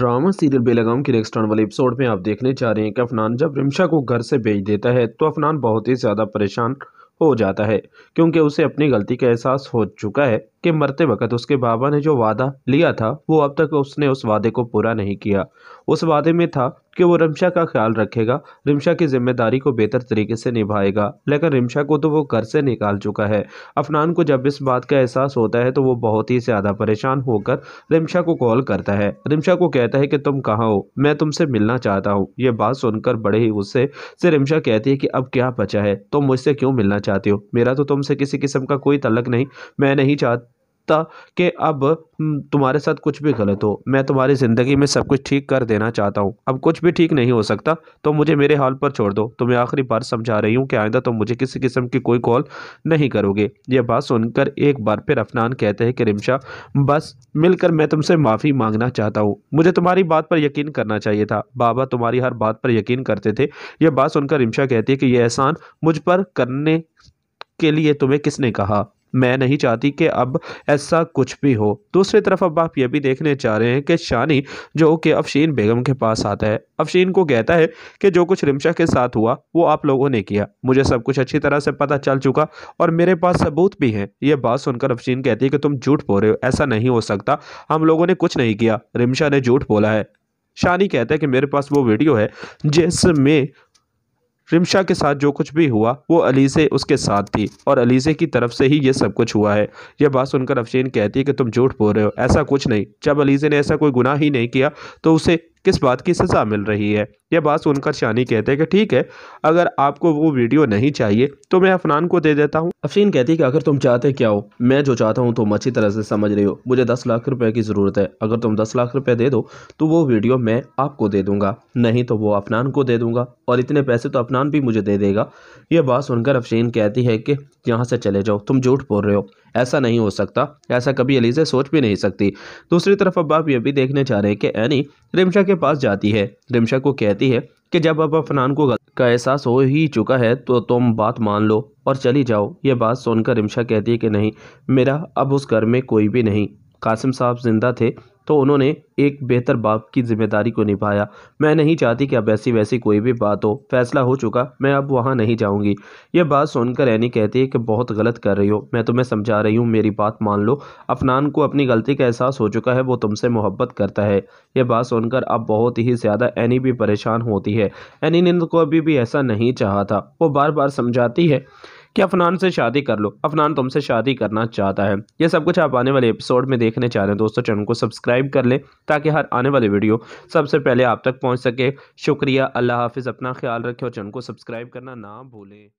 drama serial बेलगाम के next आने वाले एपिसोड में आप देखने जा रहे हैं कि अफनान जब रिमशा को घर से भेज देता है तो अफनान बहुत ही ज़्यादा परेशान हो जाता है क्योंकि उसे अपनी गलती का एहसास हो चुका है के मरते वक्त उसके बाबा ने जो वादा लिया था वो अब तक उसने उस वादे को पूरा नहीं किया उस वादे में था कि वो रिमशा का ख्याल रखेगा रिमशा की जिम्मेदारी को बेहतर तरीके से निभाएगा लेकिन रिमशा को तो वो घर से निकाल चुका है अफनान को जब इस बात का एहसास होता है तो वो बहुत ही ज़्यादा परेशान होकर रिमशा को कॉल करता है रिमशा को कहता है कि तुम कहाँ हो मैं तुमसे मिलना चाहता हूँ ये बात सुनकर बड़े ही गुस्से से रिमशा कहती है कि अब क्या बचा है तुम मुझसे क्यों मिलना चाहते हो मेरा तो तुमसे किसी किस्म का कोई तलक नहीं मैं नहीं चाहता सकता कि अब हम्म, तुम्हारे साथ कुछ भी गलत हो मैं तुम्हारी ज़िंदगी में सब कुछ ठीक कर देना चाहता हूँ अब कुछ भी ठीक नहीं हो सकता तो मुझे मेरे हाल पर छोड़ दो तुम्हें आखिरी बार समझा रही हूँ कि आइंदा तुम तो मुझे किसी किस्म की कोई कॉल नहीं करोगे यह बात सुनकर एक बार फिर अफनान कहते हैं कि रिमशा बस मिलकर मैं तुमसे माफ़ी मांगना चाहता हूँ मुझे तुम्हारी बात पर यकीन करना चाहिए था बाबा तुम्हारी हर बात पर यकीन करते थे यह बात सुनकर रिमशा कहती है कि यह एहसान मुझ पर करने के लिए तुम्हें किसने कहा मैं नहीं चाहती कि अब ऐसा कुछ भी हो दूसरी तरफ अब आप ये भी देखने चाह रहे हैं कि शानी जो कि अफशीन बेगम के पास आता है अफशीन को कहता है कि जो कुछ रिमशा के साथ हुआ वो आप लोगों ने किया मुझे सब कुछ अच्छी तरह से पता चल चुका और मेरे पास सबूत भी हैं ये बात सुनकर अफशीन कहती है कि तुम झूठ बोल रहे हो ऐसा नहीं हो सकता हम लोगों ने कुछ नहीं किया रिमशा ने झूठ बोला है शानी कहता है कि मेरे पास वो वीडियो है जिसमें रिमशा के साथ जो कुछ भी हुआ वो अलीज़े उसके साथ थी और अलीज़े की तरफ से ही ये सब कुछ हुआ है यह बात सुनकर अफशीन कहती है कि तुम झूठ बोल रहे हो ऐसा कुछ नहीं जब अलीज़े ने ऐसा कोई गुनाह ही नहीं किया तो उसे किस बात की सज़ा मिल रही है यह बात सुनकर शानी कहते हैं कि ठीक है अगर आपको वो वीडियो नहीं चाहिए तो मैं अफनान को दे देता हूँ अफरीन कहती है कि अगर तुम चाहते क्या हो मैं जो चाहता हूँ तुम अच्छी तरह से समझ रहे हो मुझे दस लाख रुपए की ज़रूरत है अगर तुम दस लाख रुपए दे दो तो वो वीडियो मैं आपको दे दूंगा नहीं तो वो अफनान को दे दूंगा और इतने पैसे तो अफनान भी मुझे दे देगा यह बात सुनकर अफरीन कहती है कि यहाँ से चले जाओ तुम झूठ बोल रहे हो ऐसा नहीं हो सकता ऐसा कभी अलीज़े सोच भी नहीं सकती दूसरी तरफ अब आप ये भी देखने चाह रहे हैं कि एनी रिमशा के पास जाती है रिमशा को कह कहती है कि जब अब अफनान को गलत का एहसास हो ही चुका है तो तुम बात मान लो और चली जाओ ये बात सुनकर इमशा कहती है कि नहीं मेरा अब उस घर में कोई भी नहीं कासिम साहब जिंदा थे तो उन्होंने एक बेहतर बाप की जिम्मेदारी को निभाया मैं नहीं चाहती कि अब ऐसी वैसी कोई भी बात हो फैसला हो चुका मैं अब वहाँ नहीं जाऊँगी यह बात सुनकर एनी कहती है कि बहुत गलत कर रही हो मैं तुम्हें समझा रही हूँ मेरी बात मान लो अफनान को अपनी गलती का एहसास हो चुका है वो तुमसे मोहब्बत करता है यह बात सुनकर अब बहुत ही ज़्यादा एनी भी परेशान होती है एनी ने को तो अभी भी ऐसा नहीं चाहा था वो बार बार समझाती है कि अफनान से शादी कर लो अफनान तुमसे शादी करना चाहता है ये सब कुछ आप आने वाले एपिसोड में देखने चाह रहे हैं दोस्तों चैनल को सब्सक्राइब कर लें ताकि हर आने वाली वीडियो सबसे पहले आप तक पहुँच सके शुक्रिया अल्लाह हाफिज़ अपना ख्याल रखें और चैनल को सब्सक्राइब करना ना भूलें